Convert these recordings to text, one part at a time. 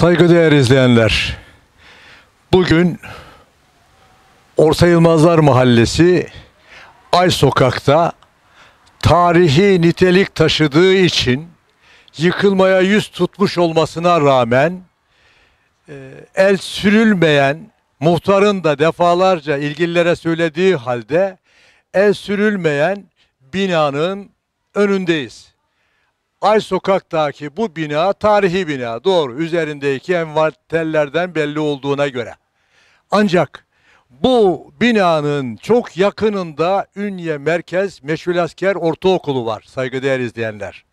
Saygıdeğer izleyenler, bugün Orta Yılmazlar Mahallesi Ay Sokak'ta tarihi nitelik taşıdığı için yıkılmaya yüz tutmuş olmasına rağmen e, el sürülmeyen muhtarın da defalarca ilgililere söylediği halde el sürülmeyen binanın önündeyiz. Ay sokaktaki bu bina tarihi bina. Doğru. Üzerindeki envanterlerden belli olduğuna göre. Ancak bu binanın çok yakınında Ünye Merkez meşhul Meşhulasker Ortaokulu var saygıdeğer izleyenler.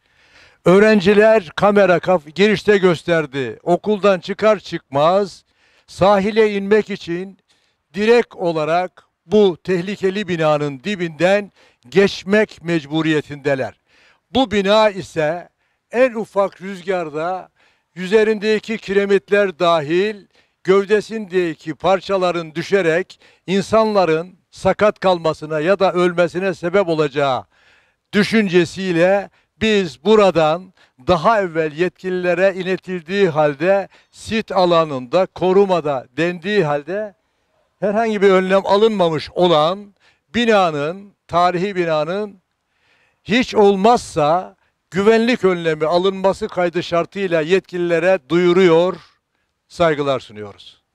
Öğrenciler kamera kaf girişte gösterdi. Okuldan çıkar çıkmaz sahile inmek için direkt olarak bu tehlikeli binanın dibinden geçmek mecburiyetindeler. Bu bina ise en ufak rüzgarda üzerindeki kiremitler dahil gövdesindeki parçaların düşerek insanların sakat kalmasına ya da ölmesine sebep olacağı düşüncesiyle biz buradan daha evvel yetkililere inetildiği halde sit alanında korumada dendiği halde herhangi bir önlem alınmamış olan binanın tarihi binanın hiç olmazsa güvenlik önlemi alınması kaydı şartıyla yetkililere duyuruyor, saygılar sunuyoruz.